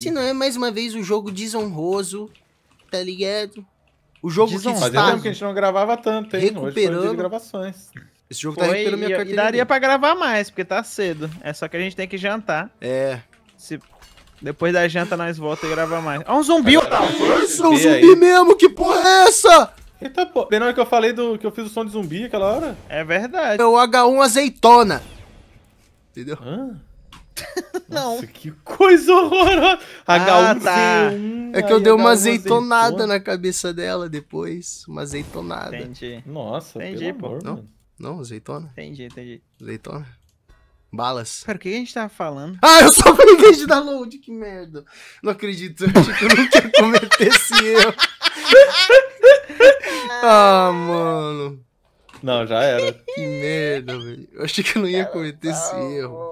Se não é mais uma vez o jogo desonroso, tá ligado? O jogo Desonroso. que Fazia tempo que a gente não gravava tanto, hein? Recuperando. Hoje foi gravações. Esse jogo tá foi, tá recuperando minha carteira. E daria pra gravar mais, porque tá cedo. É só que a gente tem que jantar. É. Se... Depois da janta nós volta e grava mais. Ó, um zumbi, ó! Tá? Isso, é um zumbi aí. mesmo! Que porra é essa? Eita pô. Bem, hora que eu falei do que eu fiz o som de zumbi aquela hora. É verdade. É o H1 azeitona. Entendeu? Hã? Não. Nossa, que coisa horrorosa. Ah, H1Z1. Tá. É que eu dei uma azeitonada na cabeça dela depois. Uma azeitonada. Entendi. Nossa, entendi, pelo amor, pô. Não, não, azeitona. Entendi, entendi. Azeitona. Balas. Cara, o que a gente tava falando? Ah, eu só falei tá de download, que merda. Não acredito, eu achei que eu não ia cometer esse erro. ah, mano. Não, já era. Que merda, velho. Eu achei que eu não ia cometer esse erro.